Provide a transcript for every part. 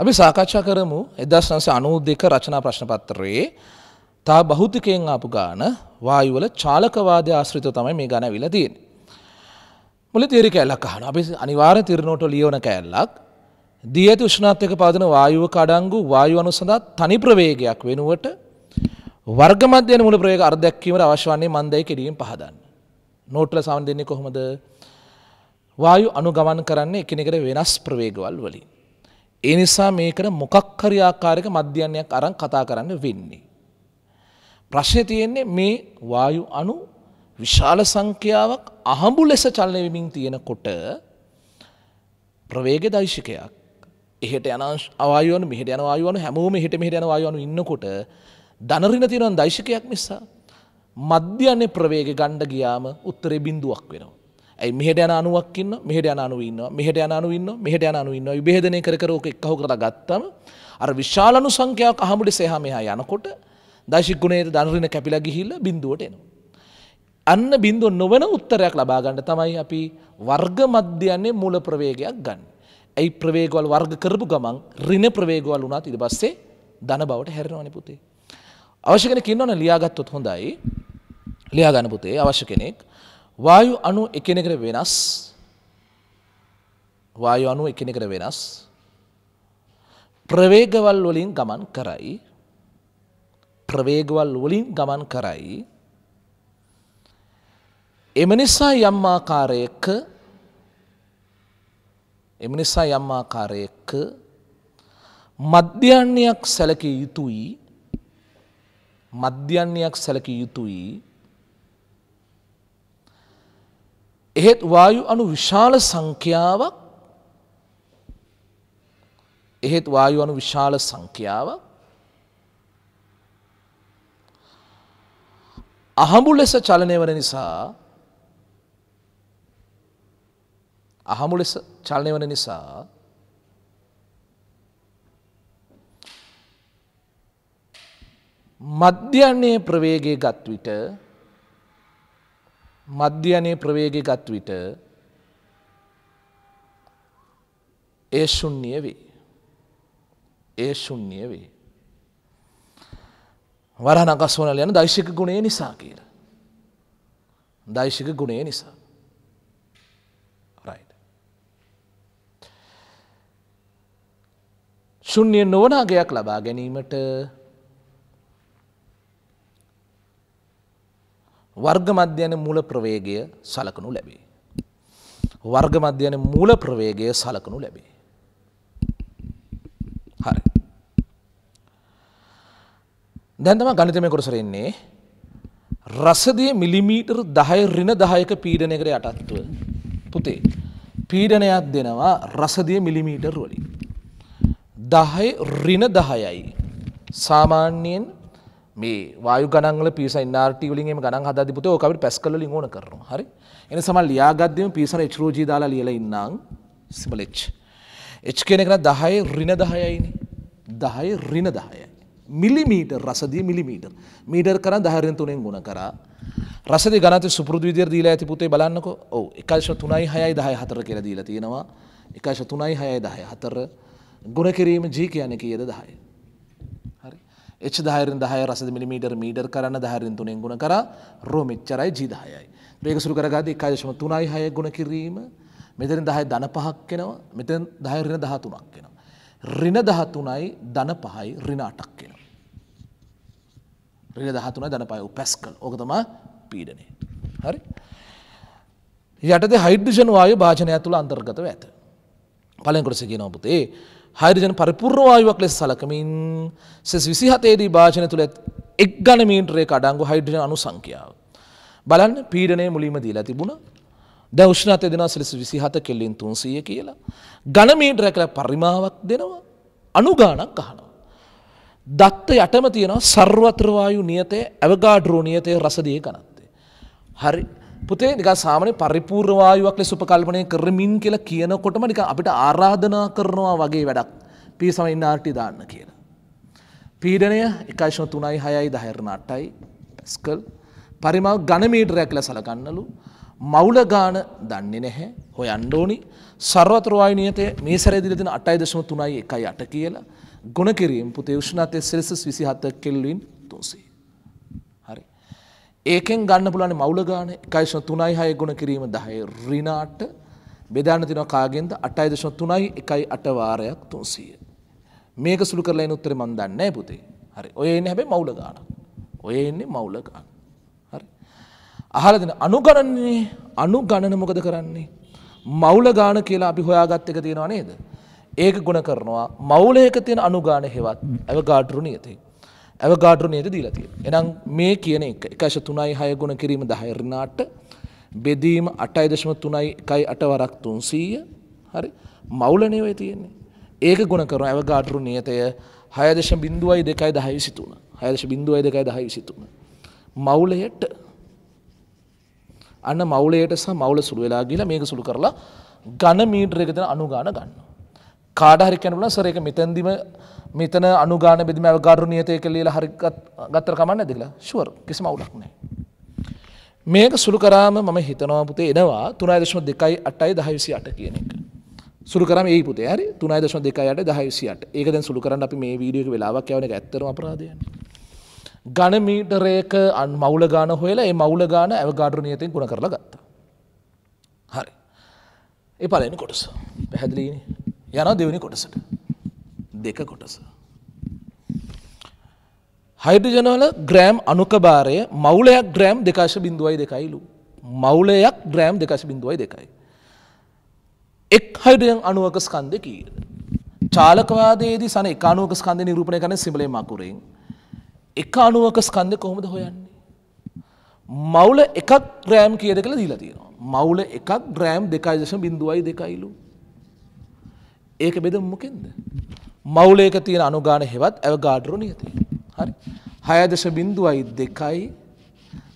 අපි සාකච්ඡා කරමු එදස් නස අනූ දෙක රචනා ප්‍රශ්නපත්තරයේ තා බෞතිකයෙන් ආපු ගාන වායුවල චාලකවාදය ආශ්‍රිත තමයි මේ ගණ විලතියෙන්. මුල තේරි කැල්ලක් අහන අපි අනිවාර තිරණෝට ලියෝන කැල්ලක් දී ඇති උෂ්ණත්යක පාදන වායුව කඩංගු වායු අනු සඳහා තනි ප්‍රවේගයක් වෙනුවට වර්ගමධ්‍යයන මුල ප්‍රවේග අර්ධැක්කීමට අවශ්‍ය වන්නේ මන්දයි කෙරීම පහදන්න. නෝට්ල සවන් දෙන්නේ කොහොමද වායු අනුගමන් කරන්නේ එකිනෙකට වෙනස් ප්‍රවේගවල් වලින්. ඒ නිසා මේකට මොකක් හරි ආකාරයක මධ්‍යන්යක් අරන් කතා කරන්න වෙන්නේ. ප්‍රශ්නේ තියෙන්නේ මේ වායු අණු විශාල සංඛ්‍යාවක් අහඹු ලෙස චලනය වෙමින් තියෙනකොට ප්‍රවේග දෛශිකයක් එහෙට යන වායු අණු මෙහෙට යන වායු අණු හැමෝම එහෙට මෙහෙට යන වායු අණු ඉන්නකොට ධන ඍණ තියෙනවා දෛශිකයක් නිසා මධ්‍යන්නේ ප්‍රවේග ගණ්ඩ ගියාම උත්තරේ බිඳුවක් වෙනවා. ඇයි මෙහෙට යන අණුවක් ඉන්නවා මෙහෙට යන අණුව ඉන්නවා මෙහෙට යන අණුව ඉන්නවා මෙහෙට යන අණුව ඉන්නවා විභේදනය කර කර ඕක එක්කහො කරලා ගත්තම අර විශාල අණු සංඛ්‍යාවක් අහමුඩි සෙහා මෙහා යනකොට දශික ගුණයේ දනරින කැපිලා ගිහිල්ලා බිඳුවට එනවා අන්න බිඳුව නොවන උත්තරයක් ලබා ගන්න තමයි අපි වර්ග මධ්‍යයන්නේ මූල ප්‍රවේගයක් ගන්න. ඇයි ප්‍රවේගවල වර්ග කරපු ගමන් ඍණ ප්‍රවේගවල වුණාත් ඊට පස්සේ ධන බවට හැරෙනවනේ පුතේ. අවශ්‍ය කෙනෙක් ඉන්නවනේ ලියාගත්තොත් හොඳයි. ලියා ගන්න පුතේ අවශ්‍ය කෙනෙක්. වායු අනු එකනෙකර වෙනස් වායු අනු එකනෙකර වෙනස් ප්‍රවේගවල් වලින් ගමන් කරයි ප්‍රවේගවල් වලින් ගමන් කරයි එම නිසා යම් ආකාරයක එම නිසා යම් ආකාරයක මධ්‍යන්නේයක් සැලකිය යුතුයි මධ්‍යන්නේයක් සැලකිය යුතුයි එහෙත් වායු අණු විශාල සංඛ්‍යාවක් එහෙත් වායු අණු විශාල සංඛ්‍යාවක් අහඹු ලෙස චලනය වන නිසා අහමු ලෙස චලනය වන නිසා මධ්‍යන්නේ ප්‍රවේගය ගත් විට මධ්‍යයනයේ ප්‍රවේග ගත් විට ඒ ශුන්්‍යය වේ. ඒ ශුන්්‍යය වේ. වරහන අකස්වනල යන දෛශික ගුණේ නිසා කියල. දෛශික ගුණේ නිසා. ශුන්්‍යයෙන් නොවනාගයක් ලබා ගැනීමට වර්ග මධ්‍යන මූල ප්‍රවේගය සලකනු ලැබේ. වර්ග මධ්‍යන මූල ප්‍රවේගය සලකනු ලැබේ. හරි. දැන්තම ගනිතමය කොරසරෙන්නේ රසදය මිලිමීටර් දහය රින දහයක පීඩනයකට යටත්ව පුතේ පීඩනයක් දෙනවා රසදිය මිලිමීටර් වලින්. දහයි රින දහයයි සාමාන්‍යයෙන් මේ වායු ගණන්ල පිස නාටවලින් ගන හදපුත ඕකට පැස් කල ලිංගෝන කරන හරි එන සමල් ලියාගත්දම පිසන චරෝජී දාලා ලියල ඉන්නම් සිමලෙච්. එච් කෙන කන දහය රින දහයයින දහය රින දහයයි. මිලිමීට රසදී මිලිමීට මීටර් කර දහරෙන් තුනෙන් ගුණ කර රසද ගනත සුපුරදු විදිර දීලා ඇති පුතේ බලන්නක ඕ එකශ තුනයි හයයි දහය හතර කියර දීලා තියෙනවා එකශ තුනයි හයයි දහය හතර ගුණ කිරීම ජී කියන කියද දහයි. එච් දහයරෙන් දහය රසද මිලිමීටර් මීටර් කරන්න දහරින් තුනෙන් ගුණ කර රෝ මෙච්චරයි ජීදහයයි. ඒක සුරු කරගාද එකදශම තුනයි හය ගුණ කිරීම මෙතරින් දහය දන පහක් කෙනවා මෙත දහයරින දහතුනක් කෙනවා. රින දහතුනයි දන පහයි රින අටක් කෙනවා. රින දහතුන දන පය උපැස්කල් ඕකතම පීඩනය. හරි. යටද හයිඩ්ජනවාය භාජනය ඇතුළ අන්තර්ගතව ඇත. පලෙන් කොටස කියනවපුතේ හයිරජන පරිපුර්වායුවක් ලෙස් සලකමින් සෙස් විසිහතේදී භාෂන තුළ එක් ගන මීන්ට්‍රේක අඩංගු හයිඩ්‍රජන අනු සංඛ්‍යාව. බලන්න පීඩනය මුලීම දීලා තිබුණ ද ෂ්නත දෙෙන සෙලෙස විසිහත කෙල්ලින් තුන්සය කියලා. ගන මීට්‍රය කළ පරිමාවක් දෙනවා අනුගානක් අහනවා. දත්ත යටම තියෙනවා සර්වත්‍රවායු නියතේ ඇවගාඩ්‍රෝ නියතය රසදිය ගනත්තේ. හරි පුතේ නිකන් සාමාන්‍ය පරිපූර්ණ වායුවක් ලෙස උපකල්පනය කරමින් කියලා කියනකොටම නිකන් අපිට ආරාධනා කරනවා වගේ වැඩක්. P NRT දාන්න කියලා. පීඩනය 1.3යි 6යි 10.8යි පැස්කල්. පරිමාව ඝන මීටරයක් කියලා සලකන්නලු. මවුල ගාන දන්නේ නැහැ. හොයන්න ඕනි. සර්වතර වායු නියතය මේ සැරේ දීලා තියෙන 8.3යි 1.8 කියලා. ගුණ කිරීම පුතේ උෂ්ණත්වය සෙල්සියස් 27 කෙල්වින් 300. ඒකෙන් ගන්න පුලන මවුල ගාන එකයිශන තුනයි හය ගුණ කිරීම දහය රිනාට බෙදාන තින කාගෙන්ද අටයිදශන තුනයි එකයි අටවාරයක් තුන්සීය. මේක සුළු කරලයින උත්තර මන් දන්නෑ පුතේ හරි ඔය එන්න හැබේ මවුල ගාන ඔය එන්නේ මවුල ගාන හරි අහලදින අනුගණන්නේ අනු ගණන මොකද කරන්නේ මවුල ගාන කියලා අපි හොයාගත් එක තියෙනවා නේද ඒක ගුණ කරනවා මවුලයක තියෙන අනුගාන හෙවත් ඇව ගාඩරු නියතේ ඇවගාඩු නේද දීලා තියෙන්නේ. එහෙනම් මේ කියන එක 1.36 ගුණ කිරීම 10 ඍණාට බෙදීම 8.31 වරක් 300 හරි මවුලනේ ඔය තියෙන්නේ. ඒක ගුණ කරන ඇවගාඩු නියතය 6.02 1023 6.02 1023 මවුලයට අන්න මවුලයට සහ මවුල සුළු වෙලා ගිහලා මේක සුළු කරලා ඝන මීටර එකද අණු ගාන ගන්නවා. කාඩහරි කැනුල සර එක මෙතැන්දිම මෙතන අනුගාන බෙදම අවගාරු නියතය කළේලා හරි ගත්තර කමන්න ඇදිලා ශුවර් කිසිම අවුලක් නෑ. මේක සුළු කරාම මම හිතනවා පුතේ එනවා තුනයි දශම දෙකයි අටයි දහවිසි අට කියන එක. සුළු කරම ඒ පුතේ හරි තුනයි දශම දෙකයියට දහවිසියට ඒක දැන් සුළු කරන්න අපි මේ වීඩියෝ වෙලාවක් යවන එක ඇත්තරම අපරාධයන්. ගණමීටරයක අන් මවුල ගාන හොයලා ඒ මවුල ගාන ඇවගාඩු නියතෙන් ගුණ කරලා ගත්තා. හරි. ඒ පලන කොටස පැහැදිලීනේ යන දෙවනි කොටසට දෙක කොටස. හයිඩජනවල ග්‍රෑම් අනුකභාරය මවුලයක් ග්‍රෑම් දෙකාශ බිඳුවයි දෙකයිලු. මවුලයක් ග්‍රෑම් දෙකශ බිඳුවයි දෙකයි. එක් හයිඩයන් අනුවක ස්කන්ද කීද. චාලකවාදයේදී සන එක අනුවක ස්කන්ධ නිරූපණය කන සිමලේ මකුරෙන්. එක අනුවක ස්කන්ධ කොහොමද හොයන්නේ. මවුල එකක් ග්‍රෑම් කියද කළ දීලා තියෙනවා. මවුල එකක් ග්‍රෑම් දෙකයිදශ බිඳුවයි දෙකයිලු. ඒක බෙදම් මොකෙන්ද. මවුලේක තියෙන අනුගාන හෙවත් ඇව ගාඩරු නියති. හරි. හයදශ බින්දුවයි දෙකයි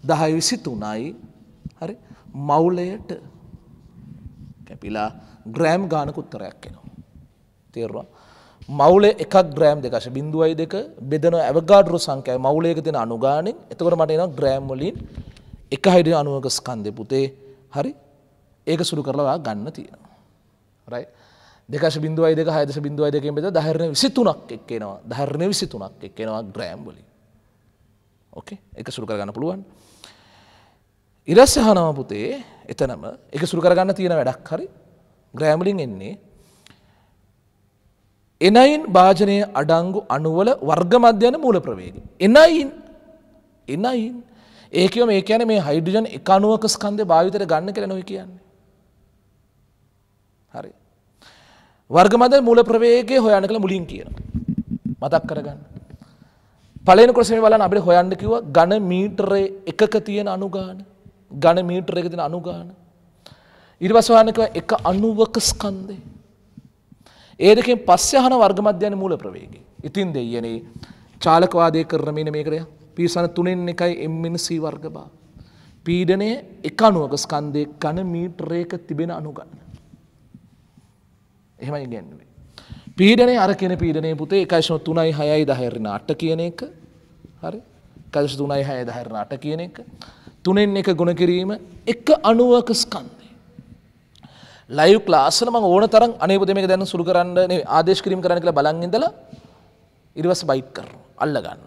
දහයි විසිතුනයි හරි මවුලයට කැපිලා ග්‍රෑම් ගානක උත්තරයක් එනවා. තේරවා. මවුල එකක් ග්‍රෑම් දෙකශ බින්දුවයි දෙක බෙදන ඇවගාඩරු සංකය මවුලේක තින අනුගානෙන් එතකට මට එන ග්‍රෑම්වලින් එක හිඩ අනුවක ස්කන්දෙ පුතේ හරි ඒක සුළු කරලවා ගන්න තියෙනවා. රයි. දෙකශ බින්දුවයි දෙක හයදස බින්දුවයි දෙකින් බෙද ධර්ණ විසිතුනක් එක්කෙනවා ධර්ණ විසිතුනක් එක්කෙනවා ග්‍රෑම්බලි ඕකේ එක සුරු කරගන්න පුළුවන් ඉරස්සහනම පුතේ එතනම එක සුරු කරගන්න තියෙන වැඩක් හරි ග්‍රෑම්ලින් එන්නේ එනයින් භාජනය අඩංගු අනුවල වර්ගමධ්‍යන මූල ප්‍රවේග. එනයින් එනයින් ඒකව මේ කියන මේ හයිඩජන් එක අනුවක ස්කන්ද භාවිතර ගන්න කර නොයි කියන්නේ. වර්ගමද මුල ප්‍රවේගේ හොයන කළ මුලින් කියන. මතක් කරගන්න. පලන කොසේ වල අපට හොයන්න කිව ගණ මීටරේ එකක තියෙන අනුගාන ගණ මීටර එක තින අනුගාන. ඉරිවස්වානක එක අනුවක ස්කන්දේ. ඒදකින් පස්්‍යහන වර්ගමධ්‍යයන මූල ප්‍රවේගේ. ඉතින් දෙයනේ චාලකවාදය කරමින මේකරය පිසන තුනෙන් එකයි එම්මින් සී වර්ගබා. පීඩනය එක අනුවක ස්කන්දේ ගණ මීටරේක තිබෙන අනුගන්න. එහෙම ඉගෙන්න්නේ. පීඩනේ අර කියෙන පීඩනේ පුතේ එකයිශන තුනයි හයයි දහැරෙන අට කියන එක හරි කදශ තුනයි හය දහැරන අට කියන එක තුනෙන් එක ගුණ කිරීම එක අනුවක ස්කන්දේ. ලයිව් ලාසනම ඕන තරන් අනේපුතමක දැන්න සුරු කරන්න ආදේශ කිරීම කරන කළ බලංඉඳල ඉරිවස බයික් කරනු අල්ල ගන්න.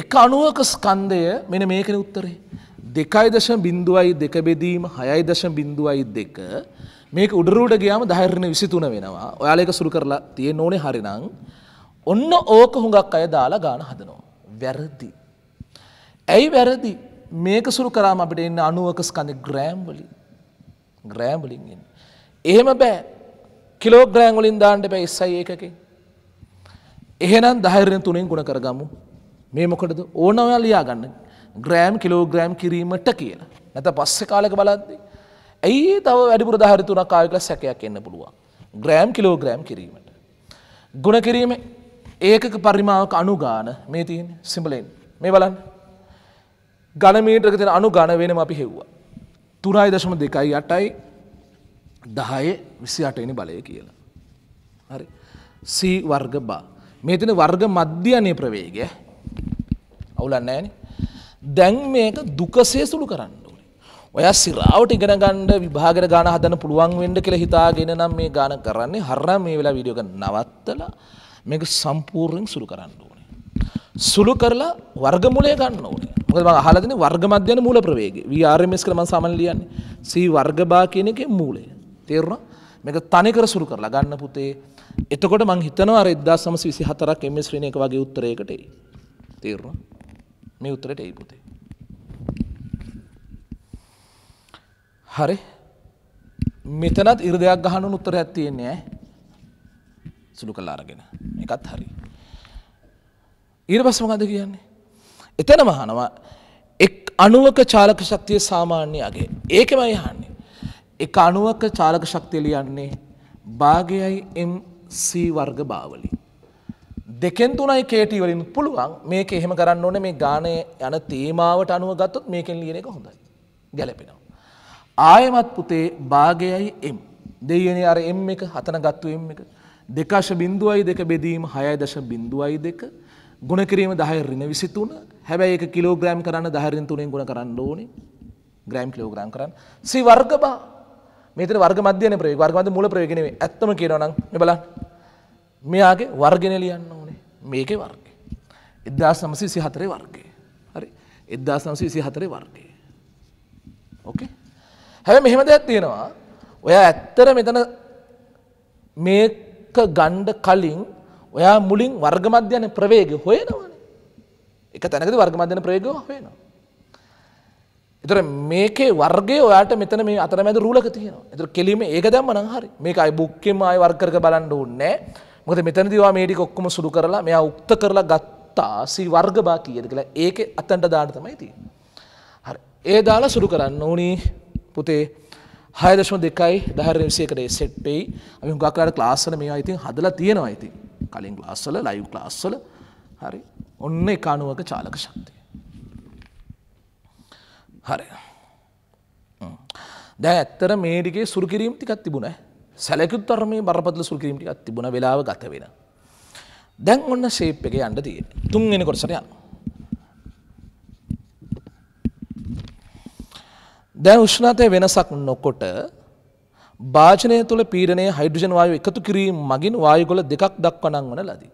එක අනුවක ස්කන්දය මෙන මේකන උත්තරේ. දෙකයි දශ බින්දුවයි දෙක බෙදීම හයයි දශ බින්දුවයි දෙක මේක උඩරුට ගියාම දහරණ විසිතුන වෙනවා ඔයාලක සුරු කරලා තිය ඕනේ හරිනං ඔන්න ඕක හුඟක් අය දාලා ගාන හදනවා. වැරදි. ඇයි වැරදි මේක සුරු කරාම අපට එන්න අනුවක ස්කඳ ග්‍රෑම්වලි ග්‍රෑම්බලින්ෙන්. එහෙම බෑ කිලෝ ග්‍රෑංගලින් දාන්ට බෑ එස්සයි ඒකකි. එහෙනම් දහරෙන් තුනෙන් ගුණ කරගමු මේ මොකටද ඕනවයා ලියා ගන්න ග්‍රෑම් කිලෝ ග්‍රෑම් කිරීමට කියලා නැත පස්සෙ කාලක බලද්දිී ඇයි තව වැඩිපුර දහරි තුනක් ආයකල සැකයක් එන්න පුළුවන් ග්‍රෑම් කිලෝග්‍රෑම් කිරීමට. ගුණ කිරීම ඒකක පරිමාවක අනුගාන මේ තියන් සිම්බලෙන් මේ බලන් ගණමීටක තින අනු ගණ වෙනම අපි හෙව්වා. තුරයි දශම දෙකයි අටයි දහය විසි අටනි බලය කියලා. හරි සී වර්ග බා මේ තින වර්ග මධ්‍යනය ප්‍රවේගය අවුලන්න ෑන දැන් මේක දුකසේ සුළු කරන්න. ඔයා සිරාවට ඉගෙන ගණ්ඩ විභාගර ගාන හදන පුළුවන් වෙන්ඩ කියල හිතාගෙන නම් මේ ගාන කරන්නේ හර මේ වෙලා විඩියෝග නවත්තල මේක සම්පූර්ණයෙන් සුළු කරන්න ඕනේ. සුළු කරලා වර්ගමුලේ ගන්න ඕනේ මොකද මම අහලා තියෙන්නේ වර්ග මධ්‍යන මූල ප්‍රවේගය. VRMS කියලා මම සමන් ලියන්නේ. C වර්ග බා කියන එකේ මූලය. තේරුණා? මේක තනිකර සුළු කරලා ගන්න පුතේ. එතකොට මං හිතනවා අර 1924ක් MS ශ්‍රේණියක වගේ උත්තරයකට එයි. තේරුණා? මේ උත්තරයට එයි පුතේ. හරි මෙතනත් ඉරදයක් ගහනු උත්තරයක් තියෙන්නේ ඇ සුළු කල්ලා අරගෙන එකත් හරි. ඊට පස්ස මොකද කියන්නේ. එතන මහනවා එක් අනුවක චාලක ශක්තිය සාමාන්‍ය අගේ ඒකමයි හන්නේ. එක අනුවක චාලක ශක්තිලියන්නේ භාගයයි MC වර්ග බාවලි. දෙකෙන් තුනයි කේටි වලින් පුළුවන් මේක එහෙම කරන්න ඕනේ මේ ගානය යන තේමාවට අනුව ගත්තොත් මේකෙන් ලියන එක හොඳයි. ගැලපෙනවා. ආයමත් පුතේ භාගයයි එම්. දෙයන අර එම් එක හතන ගත්තු එම් එක. දෙකාශ බින්දුවයි දෙක බෙදීම හයයි දශ බින්දුවයි දෙක ගුණකිරීම දහය රින විසිතුන හැබැයි එක කිලෝග්‍රෑම් කරන්න දහරින් තුනෙන් ගුණ කරන්න ඕනි ග්‍රෑම් කිලෝග්‍රම් කරන්න සි වර්ගබා මෙතර වර්ග මධ්‍යන ප්‍රේ වර්ගමද මුල ප්‍රයගෙනේ ඇත්තම කියනවනම් බල මෙයාගේ වර්ගෙන ලියන්න ඕනේ මේකේ වර්ග. එදදා සමසි සිහතරේ වර්ගය හරි එදදා සමසි සිහතරේ වර්ගය ඕකේ හැබැයි මෙහෙම දෙයක් තියෙනවා. ඔයා ඇත්තට මෙතන මේක ගණ්ඩ කලින් ඔයා මුලින් වර්ග මධ්‍යන ප්‍රවේගය හොයනවනේ. එක තැනකදී වර්ග මධ්‍යන ප්‍රවේගය හොයනවා. ඒතර මේකේ වර්ගය ඔයාට මෙතන මේ අතරමැද රූලක තියෙනවා. ඒතර කෙලිම ඒක දැම්ම නම් හරි. මේක අය බුක්කෙම ආයි වර්ග කරක බලන්න ඕනේ මොකද මෙතනදී ඔයා මේ ටික ඔක්කොම සුදු කරලා මෙයා උක්ත කරලා ගත්තා සී වර්ග බා කීයද කියලා. ඒකේ අතන්ට දාන්න තමයි තියෙන්නේ. හරි. ඒ දාලා සුදු කරන්න ඕනේ. පුතේ හයදශම දෙකයි දහර විසයකට සෙට්ටෙයි අපි හුඟක්ලාට ලාස්සල මේ අයිතින් හදලා තියෙනවා ඇති කලින් ලාස්සල ලයිු ලාස්සල හරි ඔන්න එකානුවක චාලක ශක්තිය. හරි දැ ඇත්තර මේඩිගේ සුරකිරීම ටිකක් තිබුණ සැලකුත් තරමේ බරපතල සුරකිරීමටිකක් තිබුණ වෙලාව ගත වෙන. දැන් ඔන්න ශේප් එක අන්ඩ තිය තුන් එෙන කොටසරයක්. දැන් උෂ්ණතය වෙනසක් නොකොට භාජනය තුළ පීරණය හයිඩ්‍රජන් වායු එකතු කිරීම මගින් වායුගොල දෙකක් දක්වනං වන ලදී.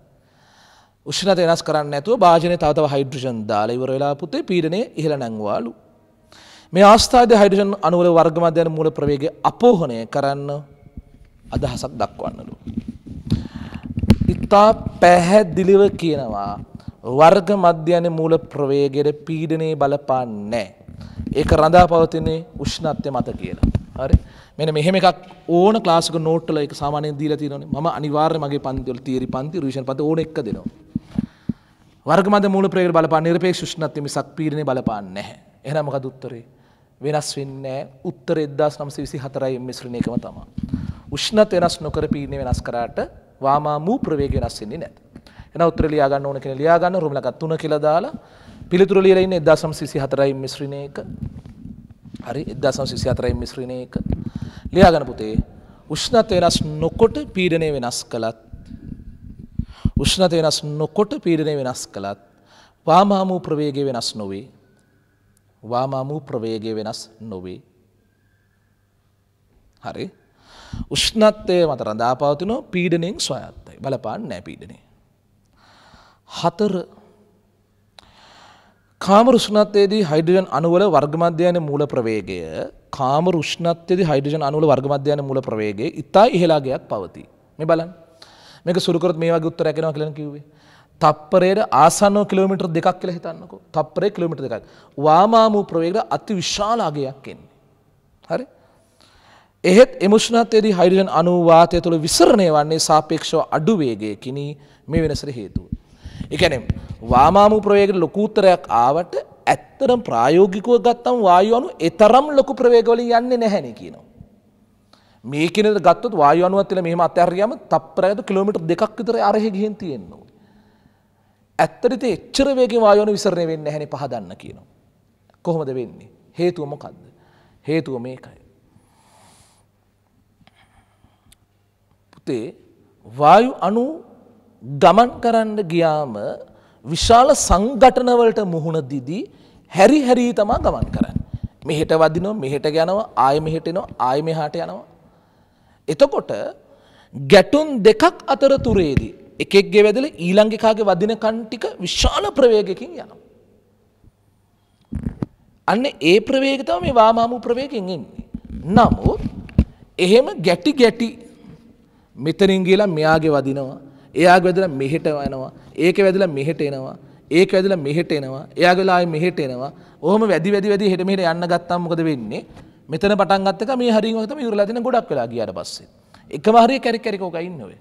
උෂ්ණත වෙනස් කරන්න ඇතුව භාජනය තාතව හයිඩ්‍රජන් දාල ඉවර වෙලා පුතේ පීරණය ඉහළ නැංවාලු. මේ ආස්ථාද හයිඩ්‍රජන් අනුවල වර්ගමධ්‍යයන මූල ප්‍රවේගේ අපෝහනය කරන්න අදහසක් දක්වන්නලු. ඉතා පැහැදිලිව කියනවා වර්ග මධ්‍යයන මූල ප්‍රවේගයට පීඩනයේ බලපාන්නේ නෑ. ඒක රඳා පවතින්නේ උෂ්ණත්වය මත කියලා. හරි. මෙන්න මෙහෙම එකක් ඕන ක්ලාස් එක නෝට් වල ඒක සාමාන්‍යයෙන් දීලා තියෙනවනේ. මම අනිවාර්යයෙන් මගේ පන්ති වල තියරි පන්ති, රිවිෂන් පන්ති ඕන එක දෙනවා. වර්ග මත මූල ප්‍රයෝග බලපාන নিরপেক্ষ උෂ්ණත්වය මිසක් පීඩනය බලපාන්නේ නැහැ. එහෙනම් මොකද උත්තරේ? වෙනස් වෙන්නේ නැහැ. උත්තරේ 1924 මිශ්‍රණ එකම තමයි. උෂ්ණත්වය වෙනස් නොකර පීඩනය වෙනස් කරාට වාමාමූ ප්‍රවේග වෙනස් වෙන්නේ නැහැ. එහෙනම් උත්තර ලියා ගන්න ඕන කෙනා ලියා ගන්න රුමලක 3 කියලා දාලා පිළිතුර ලියලා ඉන්නේ 1924යි මිශ්‍රණය එක. හරි 1924යි මිශ්‍රණය එක. ලියාගන්න පුතේ උෂ්ණත්වය වෙනස් නොකොට පීඩනය වෙනස් කළත් උෂ්ණත්වය වෙනස් නොකොට පීඩනය වෙනස් කළත් වාමාමූ ප්‍රවේගය වෙනස් නොවේ. වාමාමූ ප්‍රවේගය වෙනස් නොවේ. හරි උෂ්ණත්වය මත රඳාපවතිනෝ පීඩනයෙන් ස්වයත්තයි බලපාන්න නෑ පීඩනේ. හතර කාම රුෂ්ණත්වයේදී හයිඩ්‍රජන් අණුවල වර්ගමධ්‍යයන මූල ප්‍රවේගය කාම රුෂ්ණත්වයේදී හයිඩ්‍රජන් අණුවල වර්ගමධ්‍යයන මූල ප්‍රවේගය ඉතා ඉහළගයක් පවතී. මේ බලන්න. මේක සුරු කරොත් මේ වගේ උත්තරයක් එනවා කියලා කිව්වේ. තප්පරයට ආසන්නව කිලෝමීටර් දෙකක් කියලා හිතන්නකෝ. තප්පරේ කිලෝමීටර් දෙකක්. වාමාමූ ප්‍රවේගයට අති විශාල අගයක් එන්නේ. හරි? එහෙත් එමුෂ්ණත්වයේදී හයිඩ්‍රජන් අණු වාතය තුළ විසරණය වන්නේ සාපේක්ෂව අඩු වේගයකිනි මේ වෙනසට හේතුව. එකැනම් වාමාමු ප්‍රවේගට ලොකූතරයක් ආවට ඇත්තරම් ප්‍රායෝගිකව ගත්තම් වායු අනු එතරම් ලොකු ප්‍රවේගවලින් යන්නේ නැහැනේ කියනවා. මේකන ගත්තත් වායු අනුවත්තිල මෙහම අතැරයම තප්පරඇද කිලමිට දෙකක් විතර අරහ ගිහින් තියෙන්නවා. ඇත්තරිත එච්චර වේගෙන් වායුවන විසරණය වෙන්න හැනි පහදන්න කියනවා. කොහොමද වෙන්නේ හේතුව මොකක්ද. හේතුව මේකයි. පුතේ වායු අනු ගමන් කරන්න ගියාම විශාල සංගටනවලට මුහුණ දිදී හැරි හැරී තමා ගමන් කරන්න. මෙහෙට වදිනෝ මෙහෙට ගැනව ආය මෙහෙටනෝ ආය මෙහාට යනවා. එතකොට ගැටුන් දෙකක් අතර තුරේදී එකෙක්ගේ වැදල ඊළංගිකාගේ වදින කන්ටික විශාල ප්‍රවේගකින් යනවා. අන්න ඒ ප්‍රවේගතාව මේ වාමාමු ප්‍රවේගෙන් එන්නේ. නමුත් එහෙම ගැටි ගැටි මෙතරින් කියලා මෙයාගේ වදිනවා එයා වැදලා මෙහෙට යනවා. ඒක වැදලා මෙහෙට එනවා. ඒක වැදලා මෙහෙට එනවා. එයා ගලා මෙහෙට එනවා. ඔහොම වැඩි වැඩි වැඩි හෙට මෙහෙට යන්න ගත්තාම මොකද වෙන්නේ? මෙතන පටන් ගත්තක මේ හරියම තමයි ඉවරලා තියෙන ගොඩක් වෙලා ගියාට පස්සේ. එකම හරිය කැරි කැරි කෝක ඉන්නේ ඔය.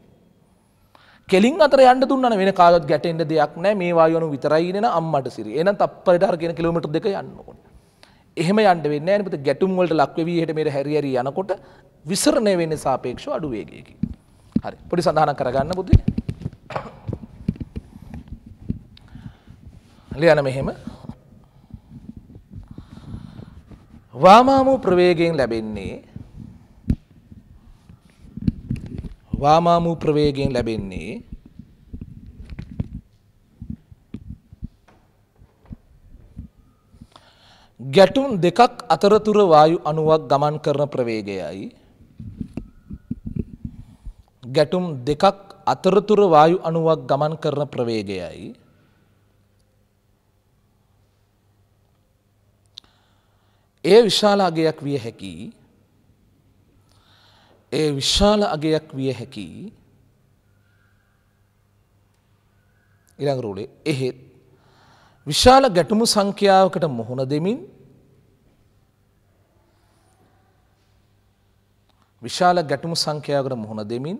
කෙලින් අතර යන්න දුන්නන වෙන කාගත් ගැටෙන්ට දෙයක් නෑ මේ වායනු විතරයි නෙන අම්මට සිරි එන තප්පරට අරගෙන කිලෝමට දෙක යන්නකොට. එහෙම යන්න වෙන්න ඇනපත ගැටුම්වලට ලක්වවීහට මේ හැරිරී යනකොට විසරණය වෙන්න සාපේක්ෂ අඩුවේගයකි. හරි පොඩි සඳහන කරගන්න බුදේ. ලියන මෙහෙම වාමාමූ ප්‍රවේගයෙන් ලැබෙන්නේ වාමාමූ ප්‍රවේගයෙන් ලැබෙන්නේ ගැටුම් දෙකක් අතරතුර වායු අණුවක් ගමන් කරන ප්‍රවේගයයි ගැටුම් දෙකක් අතරතුර වායු අණුවක් ගමන් කරන ප්‍රවේගයයි ඒ විශාල අගයක් විය හැකි ඒ විශාල අගයක් විය හැකි ඉරං රූලේ එහෙත් විශාල ගැටුමු සංඛ්‍යාවකට මුහුණ දෙමින් විශාල ගැටුමු සංඛ්‍යාවකට මුහුණ දෙමින්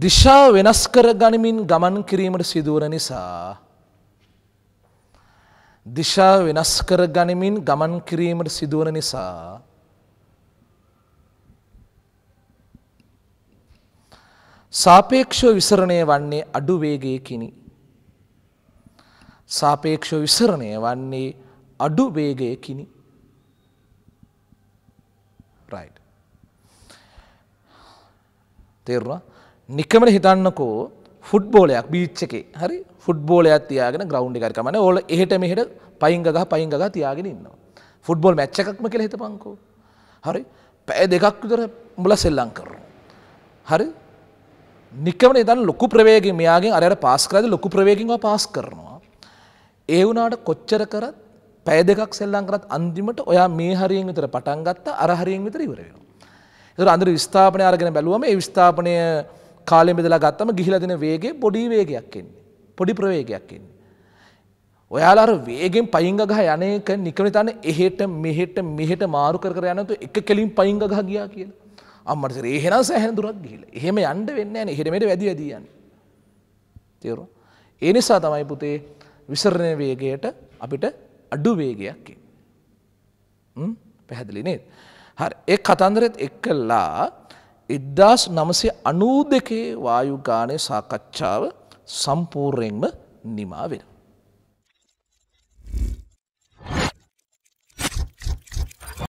දිශා වෙනස් කර ගනිමින් ගමන් කිරීමට සිදුවන නිසා දිශා වෙනස් කර ගනිමින් ගමන් කිරීමට සිදුවන නිසා සාපේක්ෂව විසරණය වන්නේ අඩු වේගයකිනි සාපේක්ෂව විසරණය වන්නේ අඩු වේගයකිනි right තේරුණා නිකමට හිතන්නකෝ ෆුට්බෝලයක් බීච් එකේ හරි ෆුට්බෝලයක් තියාගෙන ග්‍රවන්් එකර කමන ඕල එහට මෙහෙට පයිංගගහ පයිංගග තියාගෙන ඉන්නවා. ෆුට්බෝල් මැච්ච එකක්ම කෙළ හිතපංකෝ. හරි පැය දෙකක් විතර මුල සෙල්ලං කරනු. හරි නිකමන ඉතන් ලොකු ප්‍රවේගෙන් මෙයාගෙන් අරයට පාස් කරද ලොකු ප්‍රවේගෙන්ව පාස් කරනවා. ඒ වුණට කොච්චර කරත් පැය දෙකක් සෙල්ලං කරත් අන්දිමට ඔයා මේ හරියෙන් විතර පටන් ගත්ත අරහරියෙන් විතර ඉවර වෙනවා. ඒතර අnder විස්ථාපනය අරගෙන බැලුවම ඒ විස්ථාපනය කාලෙ බෙදලා ගත්තම ගිහිලා දෙන වේගේ පොඩි වේගයක් එන්නේ. පොඩි ප්‍රවේගයක් එන්නේ. ඔයාලා අර වේගෙන් පයින් ගහ යන එක නිකන් හිතන්නේ එහෙට මෙහෙට මෙහෙට මාරු කර කර යනතු එක කෙලින් පයින් ගහ ගියා කියලා. අම්මට ඉතින් එහෙනම් සෑහෙන දුරක් ගිහිල්ලා. එහෙම යන්න වෙන්නේ නැහැ නේ. එහෙට මෙහෙට වැඩි වැඩි යන්නේ. තේරුණා? ඒ නිසා තමයි පුතේ විසරණ වේගයට අපිට අඩු වේගයක් එන්නේ. හ්ම් පැහැදිලි නේද? හරි. ඒ කතන්දරෙත් එක්කලා එද්දාස් නමසය අනූ දෙකේ වායුගානය සාකච්ඡාව සම්පූර්යෙන්ම නිමා වෙන.